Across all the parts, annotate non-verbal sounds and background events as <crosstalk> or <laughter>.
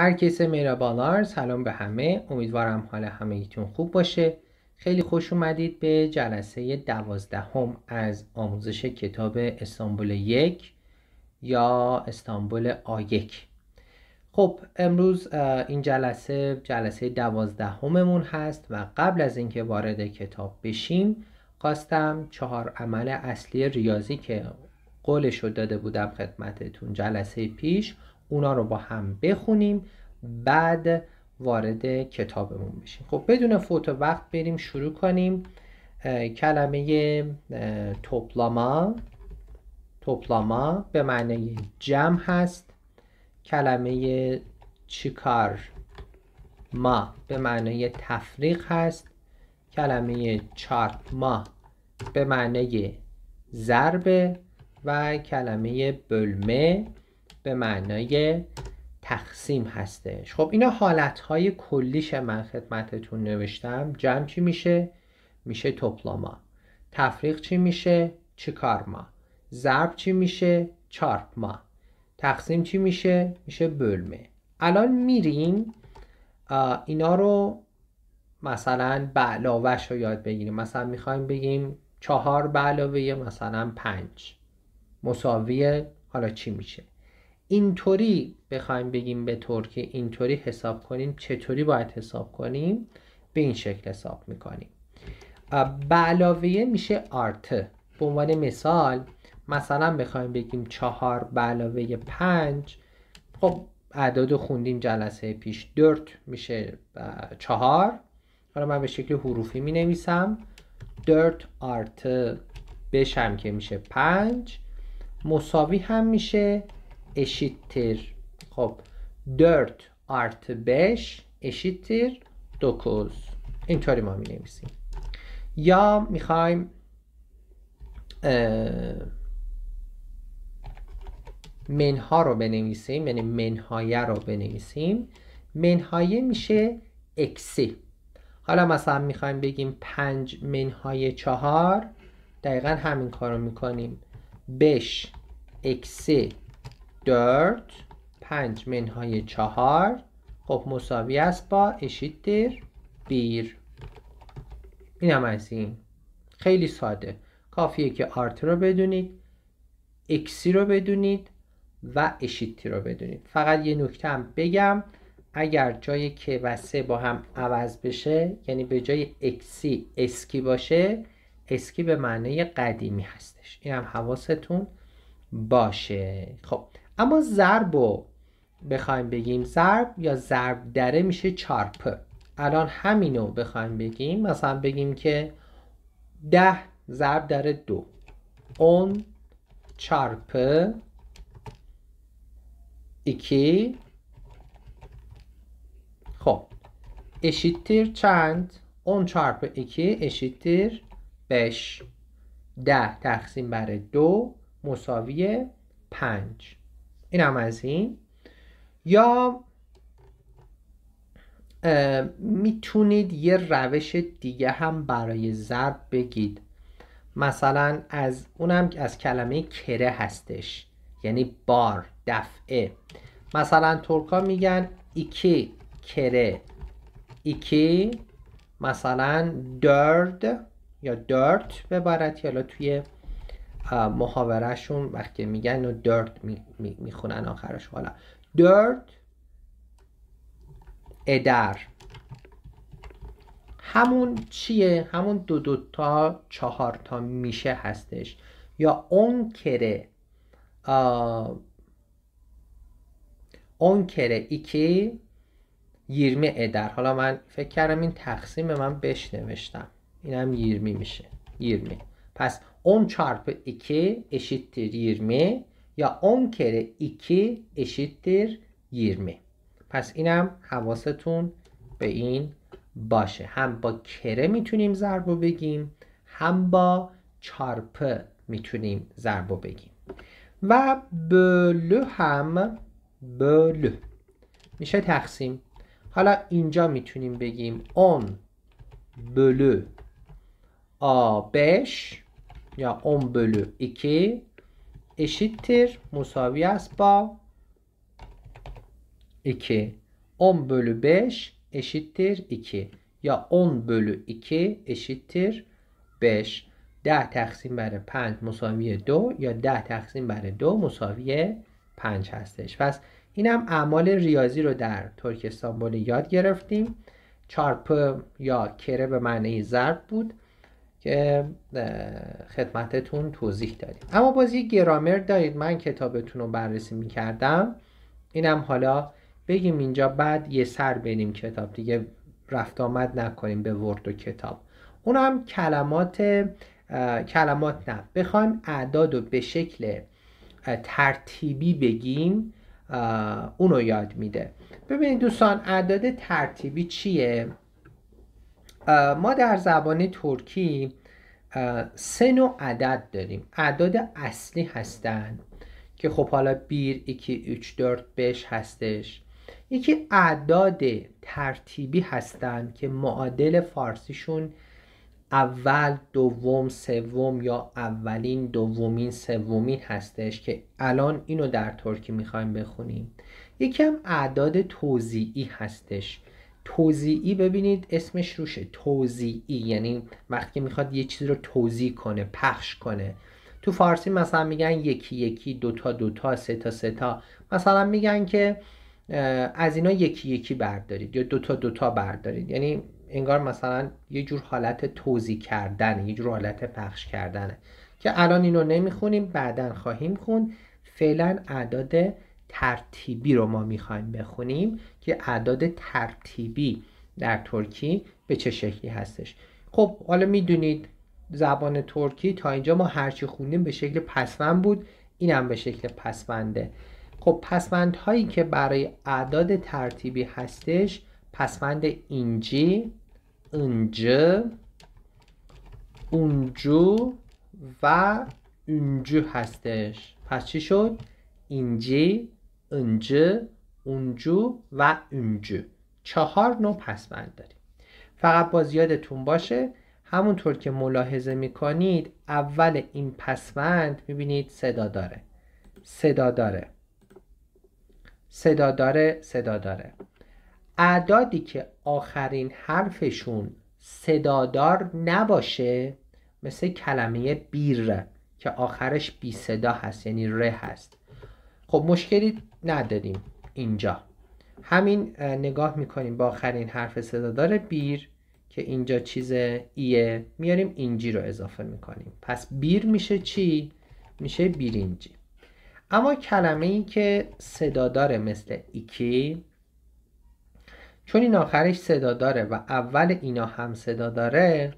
هرکس مهربانار سلام به همه امیدوارم حال همگیتون خوب باشه خیلی خوش اومدید به جلسه دوازدهم از آموزش کتاب استانبول یک یا استانبول آیک خب امروز این جلسه جلسه دوازدهممون هست و قبل از اینکه وارد کتاب بشیم خواستم چهار عمل اصلی ریاضی که قولش رو داده بودم خدمتتون جلسه پیش اونا رو با هم بخونیم بعد وارد کتابمون بشیم خب بدون فوت وقت بریم شروع کنیم کلمه توپلاما توپلاما به معنی جمع هست کلمه چیکار ما به معنی تفریق هست کلمه چارت ما به معنی ضربه و کلمه بلمه به معنای تقسیم هستش خب اینا حالتهای کلیش من خدمتتون نوشتم جمع چی میشه؟ میشه توپلاما تفریق چی میشه؟ چیکارما ضرب چی میشه؟ چارپما تقسیم چی میشه؟ میشه بلمه الان میریم اینا رو مثلا به رو یاد بگیریم مثلا میخوایم بگیم چهار به علاوه مثلا پنج مساویه حالا چی میشه اینطوری بخوایم بگیم به ترکی اینطوری حساب کنیم چطوری باید حساب کنیم به این شکل حساب میکنیم به علاوه میشه آرت به عنوان مثال مثلا بخوایم بگیم چهار به علاوه پنج خب اعداد خوندیم جلسه پیش درت میشه چهار حالا من به شکل حروفی می نویسم درت آرت بشم که میشه پنج مساوی هم میشه eşittir. Hop 4 artı 5 eşittir 9 اینطوری ما می نویسیم یا میخوایم منها رو بنویسیم یعنی منهایه رو بنویسیم منهایه میشه اکسی حالا مثلا میخوایم بگیم پنج منهای چهار دقیقا همین کار رو می میکنیم 5 eksi 4 پنج منهای چهار خب مساوی است با دیر بیر این هم از این خیلی ساده کافیه که آرت رو بدونید اکسی رو بدونید و اشیتی رو بدونید فقط یه نکته هم بگم اگر جای که و سه با هم عوض بشه یعنی به جای اکسی اسکی باشه اسکی به معنی قدیمی هستش این هم حواستون باشه خب اما ضرب رو بخوایم بگیم ضرب یا ضرب داره میشه چارپ الان همینو بخوایم بگیم مثلا بگیم که ده ضرب در دو اون چارپ 2 خب eşittir چند 10 çarpı 2 eşittir 5 ده تقسیم بر دو مساوی 5 این هم از این یا میتونید یه روش دیگه هم برای ضرب بگید مثلا از اونم از کلمه کره هستش یعنی بار دفعه مثلا ترکا میگن ایکی کره ایکی مثلا درد یا درت به یا توی محاورهشون وقتی میگن و درد میخونن آخرش حالا درد ادر همون چیه؟ همون دو دو تا چهار تا میشه هستش یا اون کره اونکره ایکی ییرمی ادر حالا من فکر کردم این تقسیم من بشنوشتم نوشتم این ییرمی میشه یرمی پس 10 çarpı 2 eşittir 20 یا 10 kere 2 eşittir 20 پس اینم حواستون به این باشه هم با کره میتونیم ضربو بگیم هم با چارپه میتونیم ضربو بگیم و بلو هم بلو میشه تقسیم حالا اینجا میتونیم بگیم 10 بلو آبش ya 10 2 eşittir. است با 2. 10 bölü 5 eşittir 2. یا 10 2 eşittir 5 10 تقسیم بر 5 مساوی 2 یا 10 تقسیم بر 2 مساوی 5 هستش پس این هم اعمال ریاضی رو در ترکستان بولی یاد گرفتیم چارپ یا کره به معنی ضرب بود که خدمتتون توضیح دادیم اما باز یه گرامر دارید من کتابتون رو بررسی میکردم اینم حالا بگیم اینجا بعد یه سر بینیم کتاب دیگه رفت آمد نکنیم به ورد و کتاب اون هم کلمات کلمات نه بخوایم اعداد رو به شکل ترتیبی بگیم اونو یاد میده ببینید دوستان اعداد ترتیبی چیه ما در زبان ترکی سه نوع عدد داریم اعداد اصلی هستند که خب حالا بیر ایکی اوچ دارت بش هستش یکی اعداد ترتیبی هستند که معادل فارسیشون اول دوم سوم یا اولین دومین سومین هستش که الان اینو در ترکی میخوایم بخونیم یکی هم اعداد توضیعی هستش توضیعی ببینید اسمش روشه توضیعی یعنی وقتی میخواد یه چیز رو توضیع کنه پخش کنه تو فارسی مثلا میگن یکی یکی دوتا دوتا سه تا سه تا مثلا میگن که از اینا یکی یکی بردارید یا دوتا دوتا بردارید یعنی انگار مثلا یه جور حالت توضیح کردن یه جور حالت پخش کردنه که الان اینو نمیخونیم بعدا خواهیم خون فعلا اعداد ترتیبی رو ما میخوایم بخونیم که اعداد ترتیبی در ترکی به چه شکلی هستش خب حالا میدونید زبان ترکی تا اینجا ما هرچی خوندیم به شکل پسوند بود اینم به شکل پسونده خب پسوند هایی که برای اعداد ترتیبی هستش پسوند اینجی انج اونجو و اونجو هستش پس چی شد؟ اینجی انج اونجو و اونجو چهار نوع پسوند داریم فقط با زیادتون باشه همونطور که ملاحظه میکنید اول این پسوند میبینید صدا داره صدا داره صدا داره صدا داره اعدادی که آخرین حرفشون صدادار نباشه مثل کلمه بیر که آخرش بی صدا هست یعنی ره هست خب مشکلی نداریم اینجا همین نگاه میکنیم با آخرین حرف صدادار بیر که اینجا چیز ایه میاریم اینجی رو اضافه میکنیم پس بیر میشه چی؟ میشه بیرینجی اما کلمه ای که صدادار مثل ایکی چون این آخرش صدا داره و اول اینا هم صدا داره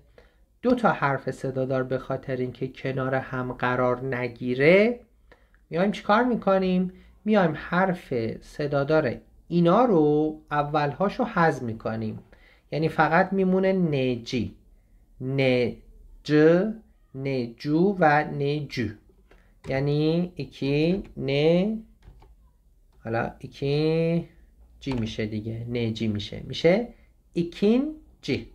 دو تا حرف صدادار به خاطر اینکه کنار هم قرار نگیره میایم چیکار میکنیم میایم حرف صدادار اینا رو اولهاش رو حذف میکنیم یعنی فقط میمونه نجی نج نجو و نجو یعنی ایکی ن حالا ایکی جی میشه دیگه نجی میشه میشه ایکین جی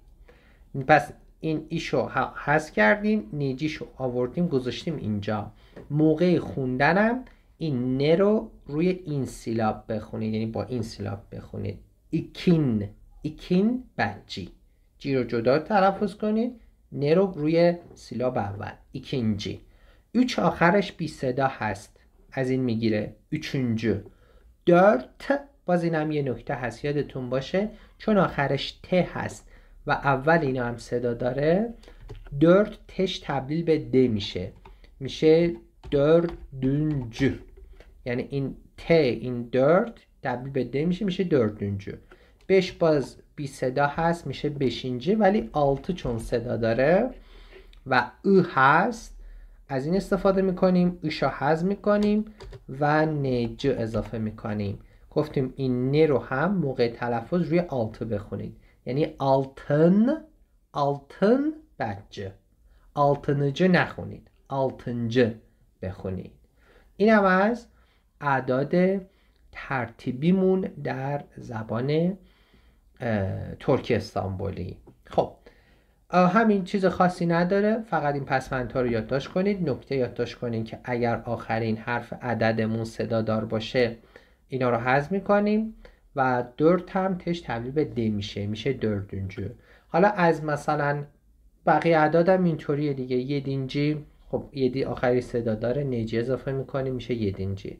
پس این ایشو حذف کردیم نجیشو آوردیم گذاشتیم اینجا موقع خوندنم این نرو رو روی این سیلاب بخونید یعنی با این سیلاب بخونید ایکین ایکین بنجی جی رو جدا تلفظ کنید نه رو روی سیلاب اول ایکینجی اوچ آخرش بی صدا هست از این میگیره اوچونجو دارت باز این هم یه نکته هست یادتون باشه چون آخرش ت هست و اول اینا هم صدا داره دارت تش تبدیل به د میشه میشه دونجو یعنی این ت این درد تبدیل به د میشه میشه دردونجو بش باز بی صدا هست میشه بشینجه ولی آلتو چون صدا داره و او هست از این استفاده میکنیم اوشا هز میکنیم و نجو اضافه میکنیم گفتیم این نه رو هم موقع تلفظ روی آلتو بخونید یعنی آلتن آلتن بچه آلتنجه نخونید آلتنجه بخونید این هم از اعداد ترتیبیمون در زبان ترکی استانبولی خب همین چیز خاصی نداره فقط این ها رو یادداشت کنید نکته یادداشت کنید که اگر آخرین حرف عددمون صدادار باشه اینا رو حذف میکنیم و دور هم تش تبدیل به د میشه میشه دردونجو حالا از مثلا بقیه اعداد هم اینطوریه دیگه یدینجی خب یدی آخری داره نجی اضافه میکنیم میشه یدینجی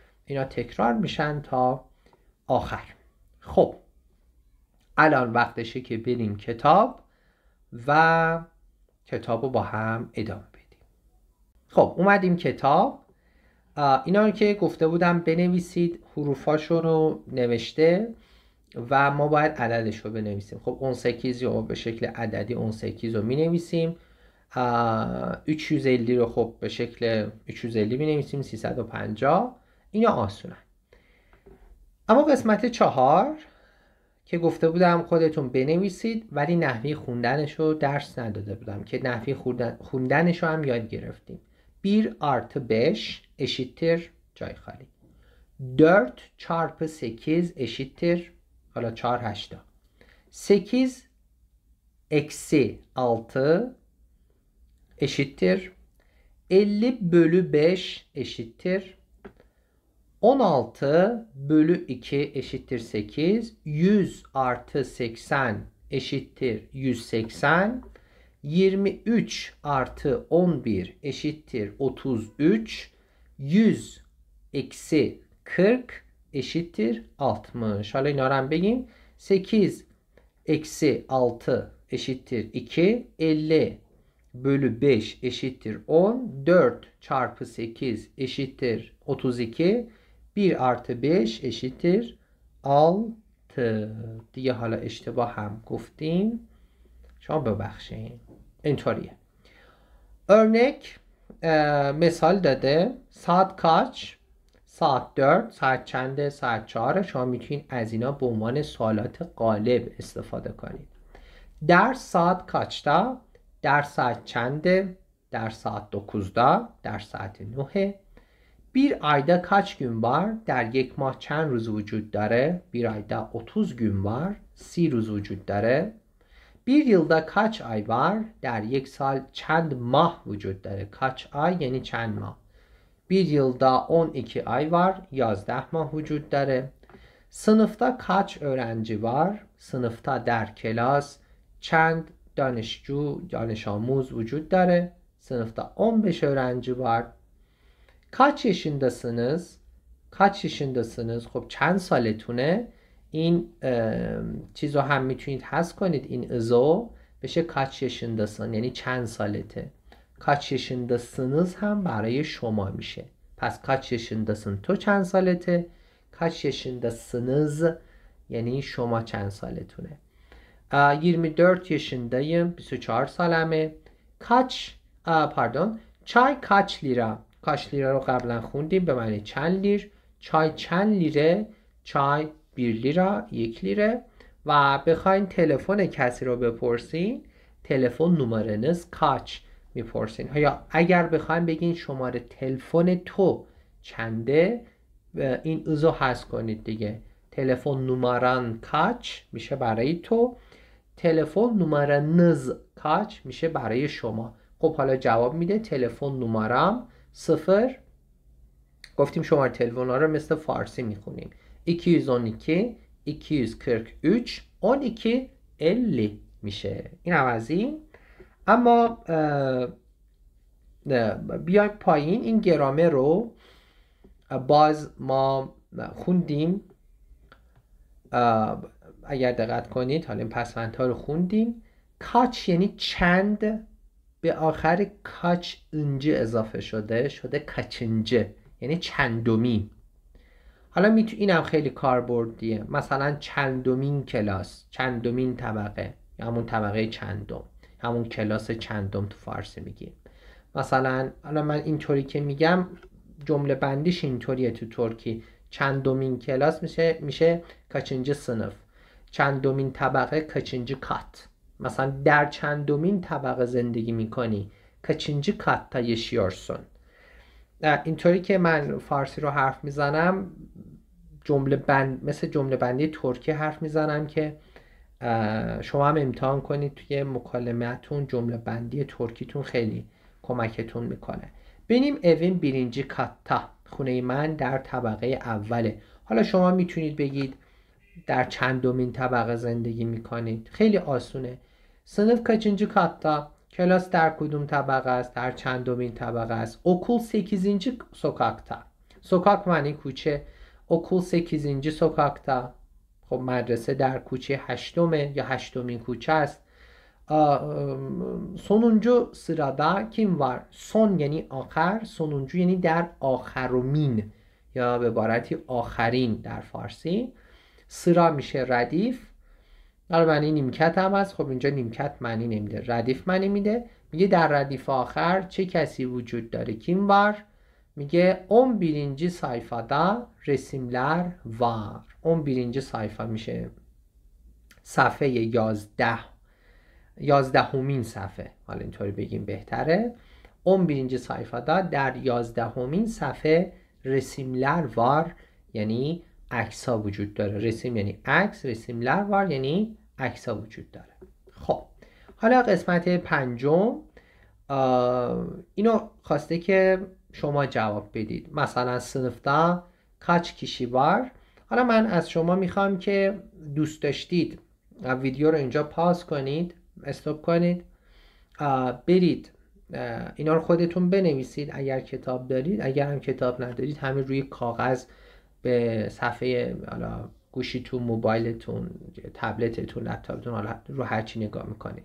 اینا تکرار میشن تا آخر خب الان وقتشه که بریم کتاب و کتاب رو با هم ادامه بدیم خب اومدیم کتاب اینا که گفته بودم بنویسید حروفاشون رو نوشته و ما باید عددش رو بنویسیم خب اون سکیزی رو به شکل عددی اون سکیز رو می نویسیم ایچوزلی رو خب به شکل 350 می نویسیم 350 اینا آسونن اما قسمت چهار که گفته بودم خودتون بنویسید ولی نحوی خوندنش رو درس نداده بودم که نحوی خوندنش رو هم یاد گرفتیم بیر آرت بش اشیتر جای خالی درت چارپ سکیز اشیتر حالا چار هشتا سکیز اکسی آلت اشیتر. الی بلو بش اشیتر. 16 bölü 2 eşittir 8. 100 artı 80 eşittir 180. 23 artı 11 eşittir 33. 100 eksi 40 eşittir 60. Aleyna öğren begin. 8 eksi 6 eşittir 2. 50 bölü 5 eşittir 10. 4 çarpı 8 eşittir 32. 1 artı 5 eşittir 6 دیگه حالا اشتباه هم گفتیم شما ببخشید اینطوریه örnek مثال داده ساعت کاچ ساعت 4 ساعت چند ساعت 4 شما میتونید از اینا به عنوان سوالات قالب استفاده کنید در ساعت تا در ساعت چند در ساعت دکوزده در ساعت 9 Bir ayda kaç gün var? در یک çen ruz روز dare. Bir ayda 30 gün var. 30 ruz وجود dare. Bir yılda kaç ay var? در یک çend mah ماه dare. Kaç ay یعنی چند ماه. Bir yılda 12 ay var. Yaz mah vücut dare. Sınıfta kaç öğrenci var? Sınıfta der kelas. Çend danışcu, danışamuz vücut dare. Sınıfta 15 öğrenci var. کاچ یشنده سنز کاچ یشنده خب چند سالتونه این چیز رو هم میتونید حس کنید این ازو بشه کاچ یشنده یعنی چند سالته کاچ یشنده هم برای شما میشه پس کاچ یشنده تو چند سالته کاچ یشنده سنز یعنی شما چند سالتونه یرمی دورت یشنده یم چهار سالمه کچ پردون چای کاچ کاش لیره رو قبلا خوندیم به معنی چند لیر چای چند لیره چای بیر لیرا یک لیره و بخواین تلفن کسی رو بپرسین تلفن نز کاچ میپرسین یا اگر بخواین بگین شماره تلفن تو چنده این اوزو هست کنید دیگه تلفن نماران کاچ میشه برای تو تلفن نز کاچ میشه برای شما خب حالا جواب میده تلفن نمارم صفر گفتیم شماره تلفن ها رو مثل فارسی میخونیم 212 243 12 50 میشه این عوضی اما بیایم پایین این گرامه رو باز ما خوندیم اگر دقت کنید حالا این پسفند رو خوندیم کاچ یعنی چند به آخر کاچ انجه اضافه شده شده کچنجه یعنی چندمی حالا تو اینم خیلی کاربردیه مثلا چندمین کلاس چندمین طبقه یا همون طبقه چندم همون کلاس چندم تو فارسی میگیم مثلا حالا من اینطوری که میگم جمله بندیش اینطوریه تو ترکی چندمین کلاس میشه میشه کچنجه سنف چندمین طبقه کچنجه کات مثلا در چندمین طبقه زندگی میکنی کچینجی کتا یشیارسون اینطوری که من فارسی رو حرف میزنم جمله بند مثل جمله بندی ترکی حرف میزنم که شما هم امتحان کنید توی مکالمهتون جمله بندی ترکیتون خیلی کمکتون میکنه بینیم اوین بیرینجی کاتا خونه من در طبقه اوله حالا شما میتونید بگید در چندمین طبقه زندگی میکنید خیلی آسونه Sınıf kaçıncı katta? کلاس در کدوم طبقه است؟ در چندمین طبقه است؟ Okul 8. sokakta. Sokak معنی کوچه. Okul 8. sokakta. خب مدرسه در کوچه هشتمه یا هشتمین کوچه است. sonuncu sırada kim var? Son یعنی آخر سنونجو یعنی در آخرمین یا به آخرین در فارسی سرا میشه ردیف برای معنی نیمکت هم هست خب اینجا نیمکت معنی نمیده ردیف معنی میده میگه در ردیف آخر چه کسی وجود داره کیم وار میگه اون birinci sayfada resimler وار اون سایفا میشه صفحه یازده یازدهمین صفحه حالا اینطوری بگیم بهتره اون سایفا sayfada در یازدهمین صفحه resimler وار یعنی عکس ها وجود داره رسیم یعنی عکس رسیم وار یعنی عکس ها وجود داره خب حالا قسمت پنجم اینو خواسته که شما جواب بدید مثلا سنفتا کچ بار حالا من از شما میخوام که دوست داشتید ویدیو رو اینجا پاس کنید استوب کنید برید اینا رو خودتون بنویسید اگر کتاب دارید اگر هم کتاب ندارید همین روی کاغذ به صفحه حالا گوشیتون موبایلتون تبلتتون لپتاپتون حالا رو هر چی نگاه میکنید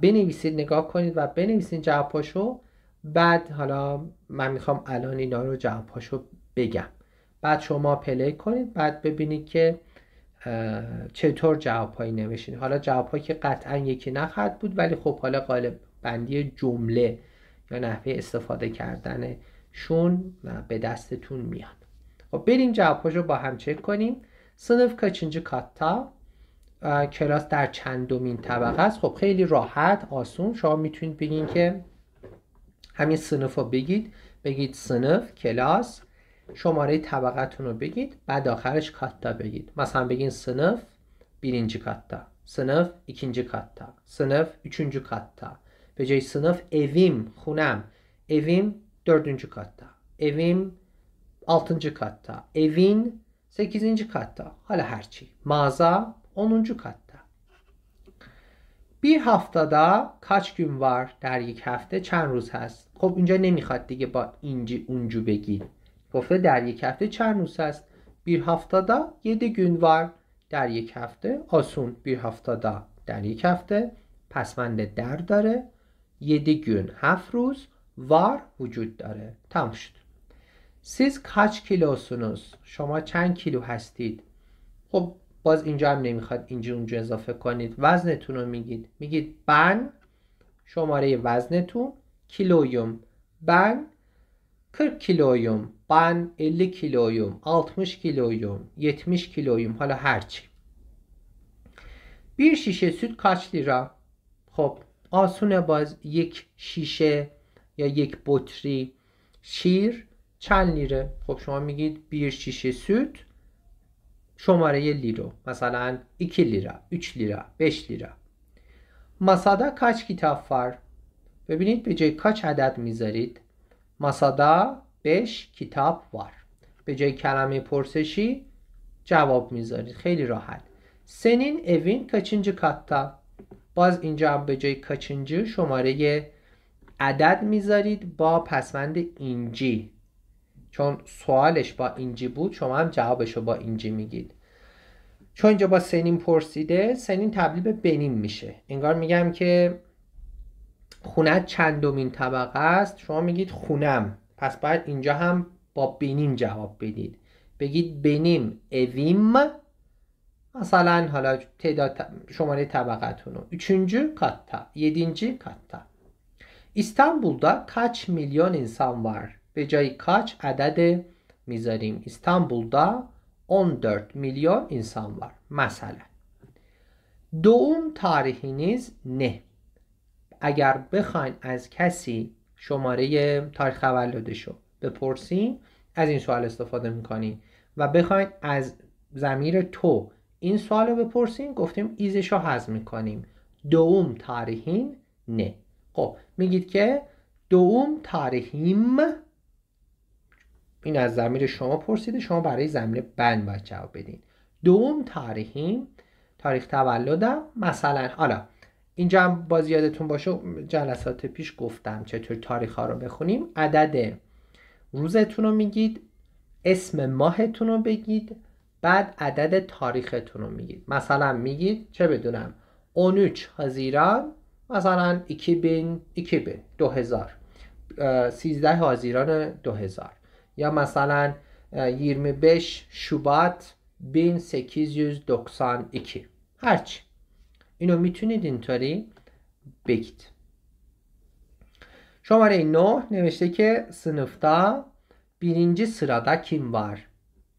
بنویسید نگاه کنید و بنویسید پاشو بعد حالا من میخوام الان اینا رو پاشو بگم بعد شما پلی کنید بعد ببینید که چطور هایی نوشین حالا جوابهایی که قطعا یکی نخواهد بود ولی خب حالا قالب بندی جمله یا نحوه استفاده کردنشون به دستتون میاد خب بریم جوابهاش رو با هم چک کنیم سنف کاچینجی کاتا کلاس در چندمین طبقه است خب خیلی راحت آسون شما میتونید بگین که همین سنف رو بگید بگید سنف کلاس شماره طبقتون رو بگید بعد آخرش کاتا بگید مثلا بگین سنف بیرینجی کاتا سنف کاتا katta, سنف کاتا به جای صنف اویم خونم اویم دردونجی کاتا اویم 6. katta. Evin 8. katta. Hala her şey. Mağaza 10. katta. Bir haftada kaç gün var در hafta? هفته چند روز هست ne اینجا نمیخواد diye ba inci uncu begi. گفته در یک hafta چند روز هست bir haftada 7 gün var در یک هفته آسون bir haftada در یک هفته پسمند در داره 7 gün 7 روز var وجود داره تموم شد Siz kaç kilosunuz? شما چند کیلو هستید؟ خب باز اینجا هم نمیخواد اینجا اونجا اضافه کنید وزنتون رو میگید میگید بن شماره وزنتون kiloyum بن 40 kiloyum بن 50 kiloyum 60 kiloyum 70 kiloyum حالا هرچی بیر شیشه سود kaç لیره؟ خب آسونه باز یک شیشه یا یک بطری شیر چند لیره خب شما میگید بیر شیشه سود شماره یه لیرو مثلا 2 لیره 3 لیره بش لیره مسادا کچ کتاب ور؟ ببینید به جای کچ عدد میذارید مسادا بش کتاب ور به جای کلمه پرسشی جواب میذارید خیلی راحت سنین اوین کچینج کاتا باز اینجا هم به جای کچینج شماره عدد میذارید با پسمند اینجی چون سوالش با اینجی بود شما هم جوابش رو با اینجی میگید چون اینجا با سنین پرسیده سنین تبدیل به بنین میشه انگار میگم که خونت چندمین طبقه است شما میگید خونم پس باید اینجا هم با بنیم جواب بدید بگید بنیم اویم مثلا حالا تعداد شماره طبقتون رو کاتا یدینجی کاتا استانبول دا کچ میلیون انسان وار. به جای کاچ عدد میذاریم دا 14 انسان وار مثلا دوم تاریخی نیز نه اگر بخواین از کسی شماره تاریخ تولدش بپرسین از این سوال استفاده میکنین و بخواین از زمیر تو این سوال رو بپرسین گفتیم ایزش رو حذف میکنیم دوم تاریخین نه خب میگید که دوم تاریخیم این از زمیر شما پرسیده شما برای زمینه بند باید جواب بدین دوم تاریخیم تاریخ تولدم مثلا حالا اینجا هم باز یادتون باشه جلسات پیش گفتم چطور تاریخ ها رو بخونیم عدد روزتون رو میگید اسم ماهتون رو بگید بعد عدد تاریختون رو میگید مثلا میگید چه بدونم اونوچ هزیران مثلا ایکی بین ایکی بین دو هزار سیزده هزیران دو هزار یا مثلا 25 Şubat 1892 هرچی اینو میتونید اینطوری بگید شماره 9 نوشته که سنفتا birinci sırada kim var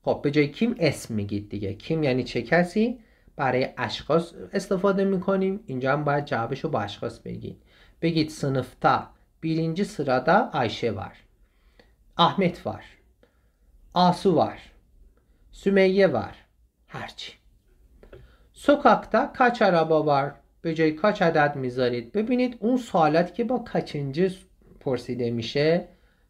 خب به جای کیم اسم میگید دیگه کیم یعنی چه کسی برای اشخاص استفاده میکنیم اینجا هم باید جوابشو با اشخاص بگید بگید سنفتا birinci sırada آیشه var Ahmet var. Asu var. Sümeyye var. هرچی Sokakta kaç araba var به جای کاچ عدد میذارید ببینید اون سوالات که با کچنجه پرسیده میشه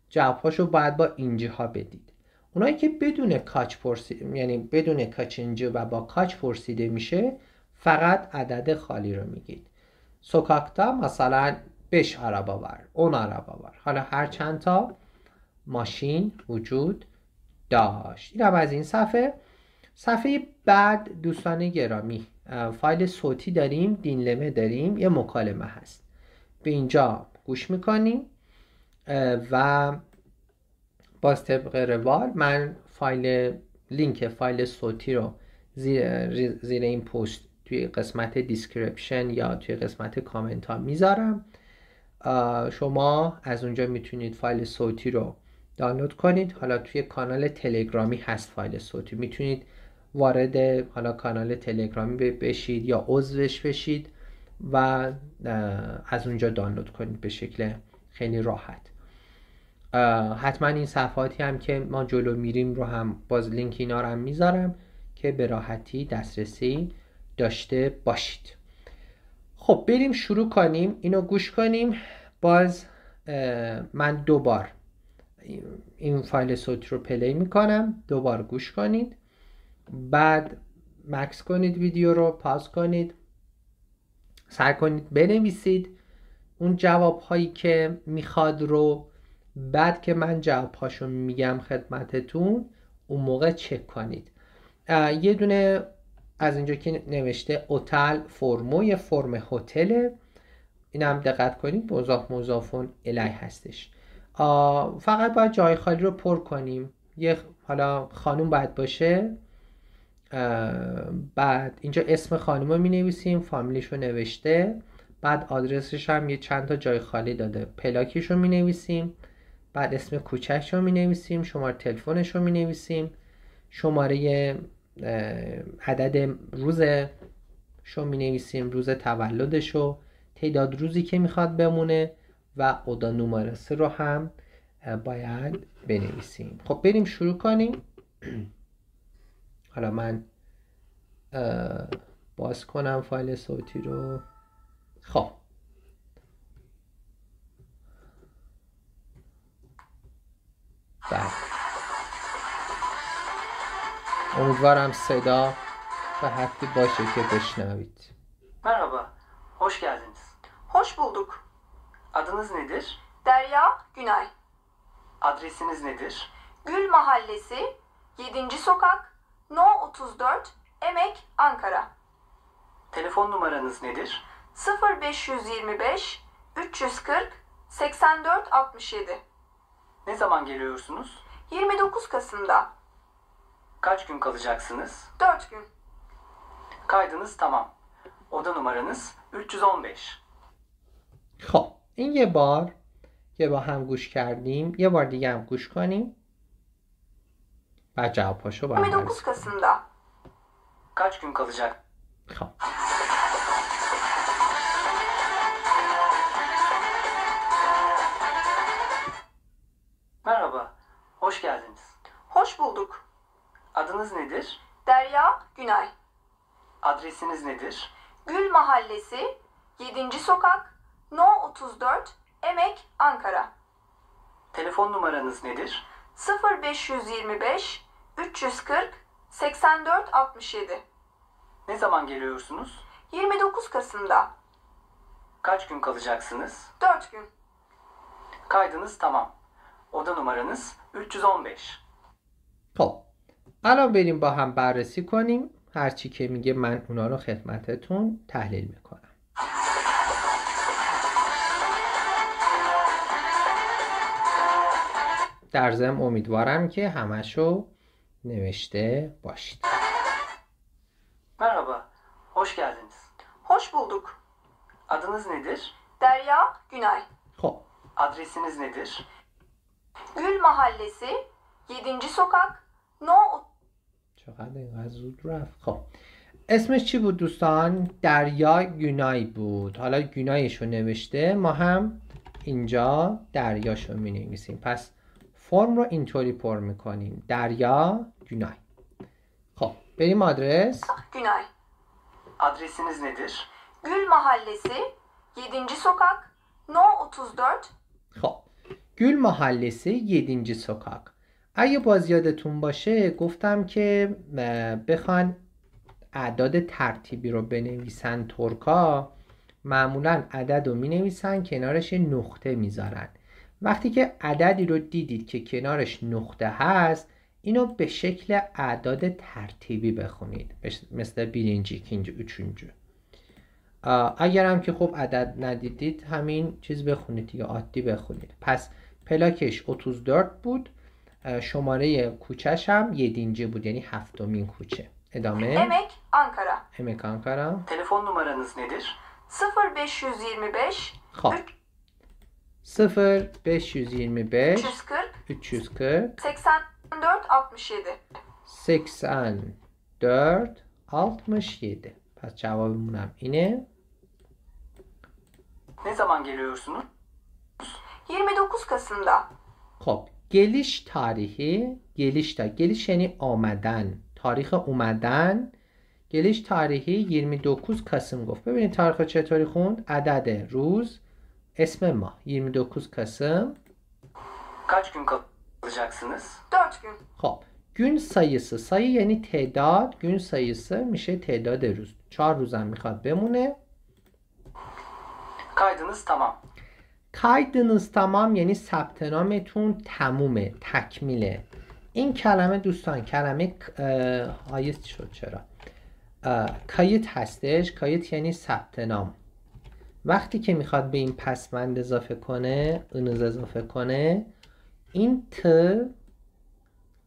جوابهاشو باید با اینجی ها بدید اونایی که بدون کاچ پرسی... یعنی بدون کچنجه و با کاچ پرسیده میشه فقط عدد خالی رو میگید سوکاکتا مثلا 5 عربا var 10 عربا ور حالا هر چند تا ماشین وجود داشت این هم از این صفحه صفحه بعد دوستان گرامی فایل صوتی داریم دینلمه داریم یه مکالمه هست به اینجا گوش میکنیم و باز طبق روال من فایل لینک فایل صوتی رو زیر, زیر این پست توی قسمت دیسکریپشن یا توی قسمت کامنت ها میذارم شما از اونجا میتونید فایل صوتی رو دانلود کنید حالا توی کانال تلگرامی هست فایل صوتی میتونید وارد حالا کانال تلگرامی بشید یا عضوش بشید و از اونجا دانلود کنید به شکل خیلی راحت حتما این صفحاتی هم که ما جلو میریم رو هم باز لینک اینا رو هم میذارم که به راحتی دسترسی داشته باشید خب بریم شروع کنیم اینو گوش کنیم باز من دوبار این فایل صوتی رو پلی میکنم دوبار گوش کنید بعد مکس کنید ویدیو رو پاس کنید سعی کنید بنویسید اون جواب هایی که میخواد رو بعد که من جواب هاشو میگم خدمتتون اون موقع چک کنید یه دونه از اینجا که نوشته اوتل فرمو فرم هتله اینم دقت کنید مضاف مزافون الی هستش فقط باید جای خالی رو پر کنیم یه حالا خانوم باید باشه بعد اینجا اسم خانوم رو می نویسیم فامیلیش رو نوشته بعد آدرسش هم یه چند تا جای خالی داده پلاکیش رو می نویسیم بعد اسم کوچکش رو می نویسیم شماره تلفنش رو می نویسیم شماره عدد روزش رو می نویسیم روز تولدش رو تعداد روزی که میخواد بمونه و اودا نومارسه رو هم باید بنویسیم خب بریم شروع کنیم <clears throat> حالا من باز کنم فایل صوتی رو خب بله امیدوارم صدا به حدی باشه که بشنوید مرحبا خوش geldiniz. خوش Adınız nedir? Derya Günay. Adresiniz nedir? Gül Mahallesi, 7. Sokak, No 34, Emek, Ankara. Telefon numaranız nedir? 0525 340 84 67. Ne zaman geliyorsunuz? 29 Kasım'da. Kaç gün kalacaksınız? 4 gün. Kaydınız tamam. Oda numaranız 315. Ha. این یه بار که با هم گوش کردیم یه بار دیگه هم گوش کنیم و جواب هاشو با هم Kaç gün kalacak? خب Merhaba, hoş geldiniz. Hoş bulduk. Adınız nedir? Derya Günay. Adresiniz nedir? Gül Mahallesi, 7. Sokak, No 34 Emek Ankara. Telefon numaranız nedir? 0525 340 84 67. Ne zaman geliyorsunuz? 29 Kasım'da. Kaç gün kalacaksınız? 4 gün. Kaydınız tamam. Oda numaranız 315. خب الان بریم با هم بررسی کنیم هرچی که میگه من اونا رو خدمتتون تحلیل میکنم در امیدوارم که همشو نوشته باشید مرحبا خوش geldiniz. خوش bulduk. Adınız ندیر؟ دریا گنای خب Adresiniz ندیر؟ گل محلسی 7. Sokak نو چقدر اینقدر زود رفت خب اسمش چی بود دوستان؟ دریا گونای بود حالا گنایشو رو نوشته ما هم اینجا دریاش رو می نویسیم پس فرم رو اینطوری پر میکنیم دریا گونای خب بریم آدرس گونای آدرسiniz nedir گل محلسی 7. سوکاک No 34 خب گل محلسی 7. سوکاک اگه باز یادتون باشه گفتم که بخوان اعداد ترتیبی رو بنویسن ترکا معمولا عدد رو می نویسن کنارش نقطه میذارن وقتی که عددی رو دیدید که کنارش نقطه هست اینو به شکل اعداد ترتیبی بخونید مثل بیرینجی کینج اوچونجو اگر هم که خب عدد ندیدید همین چیز بخونید یا عادی بخونید پس پلاکش اتوز بود شماره کوچهش هم یدینجه بود یعنی هفتمین کوچه ادامه امک آنکارا امک آنکارا تلفن نمارانız nedir 0525 خب 0 525 340 340 84 67 84 67 Paz cevabım buna yine. Ne zaman geliyorsunuz? 29 Kasım'da. Hop. Geliş tarihi geliş de geliş yani آمدن تاریخ اومدن گلیش تاریخی 29 قسم گفت ببینید تاریخ چطوری خوند عدد روز اسم ما، 29 Kasım. Kaç gün kalacaksınız? 4 gün. sayısı sayı یعنی تعداد gün sayısı میشه تعداد روز چهار روزم میخواد بمونه kaydınız tamam kaydınız tamam یعنی ثبت نامتون تمومه تکمیله این کلمه دوستان کلمه آیست شد چرا کایت هستش کایت یعنی ثبت نام وقتی که میخواد به این پسوند اضافه کنه اونوز اضافه کنه این ت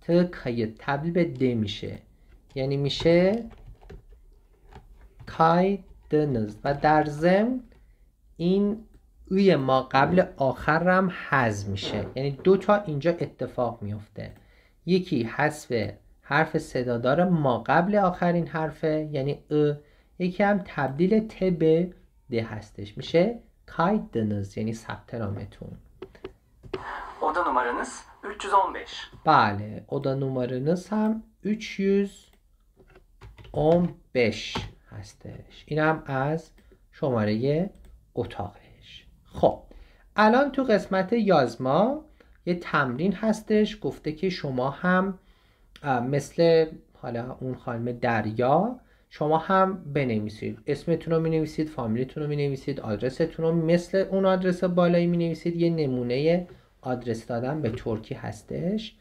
ت کای تبدیل به د میشه یعنی میشه کای دنز و در ضمن این اوی ما قبل آخر هم حذف میشه یعنی دو تا اینجا اتفاق میفته یکی حذف حرف صدادار ما قبل آخرین حرفه یعنی ا یکی هم تبدیل ت به د هستش میشه کایدنز یعنی ثبت نامتون اودا 315 بله اودا نمارنز هم 315 هستش اینم هم از شماره اتاقش خب الان تو قسمت یازما یه تمرین هستش گفته که شما هم مثل حالا اون خانم دریا شما هم بنویسید اسمتون رو مینویسید فامیلیتون رو مینویسید آدرستون رو مثل اون آدرس بالایی مینویسید یه نمونه آدرس دادن به ترکی هستش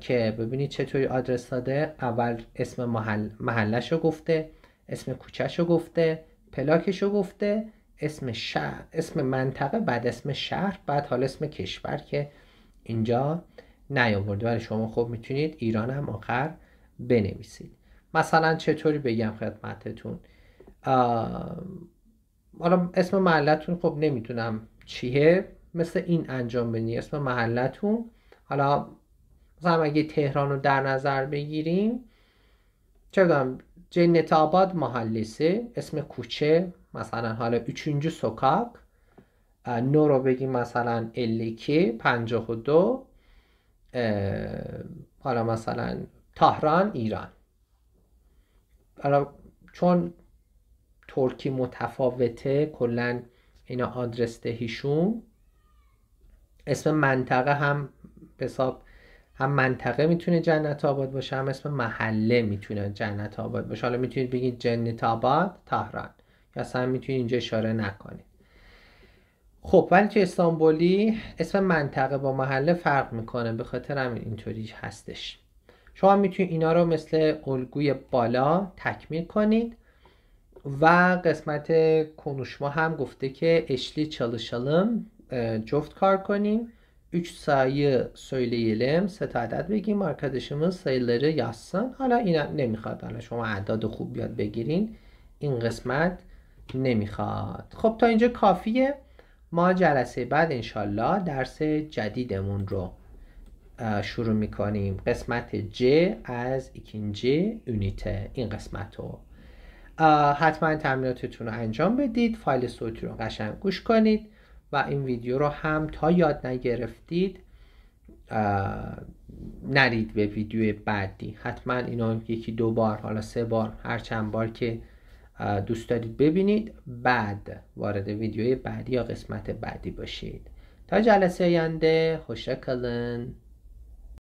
که ببینید چطوری آدرس داده اول اسم محل محلش رو گفته اسم کوچهش گفته پلاکشو گفته اسم شهر اسم منطقه بعد اسم شهر بعد حال اسم کشور که اینجا نیاورده ولی شما خوب میتونید ایران هم آخر بنویسید مثلا چطوری بگم خدمتتون حالا اسم محلتون خب نمیتونم چیه مثل این انجام بدین اسم محلتون حالا مثلا اگه تهران رو در نظر بگیریم چه بدونم جنت آباد محلسه اسم کوچه مثلا حالا 3 سکاک نو رو بگیم مثلا الیکی 52 و دو حالا مثلا تهران ایران چون ترکی متفاوته کلا اینا آدرس دهیشون اسم منطقه هم حساب هم منطقه میتونه جنت آباد باشه هم اسم محله میتونه جنت آباد باشه حالا میتونید بگید جنت آباد تهران یا اصلا میتونید اینجا اشاره نکنید خب ولی تو استانبولی اسم منطقه با محله فرق میکنه به خاطر همین اینطوری هستش شما میتونید اینا رو مثل الگوی بالا تکمیل کنید و قسمت کنوشما هم گفته که اشلی çalışalım جفت کار کنیم 3 سایه söyleyelim سه تا عدد بگیم arkadaşımız سایلری یاسن، حالا اینا نمیخواد حالا شما اعداد خوب بیاد بگیرین این قسمت نمیخواد خب تا اینجا کافیه ما جلسه بعد انشالله درس جدیدمون رو شروع میکنیم قسمت ج از ایکینج یونیته این قسمت رو حتما تمریناتتون رو انجام بدید فایل صوتی رو قشنگ گوش کنید و این ویدیو رو هم تا یاد نگرفتید نرید به ویدیو بعدی حتما اینا یکی دو بار حالا سه بار هر چند بار که دوست دارید ببینید بعد وارد ویدیوی بعدی یا قسمت بعدی باشید تا جلسه آینده خوشا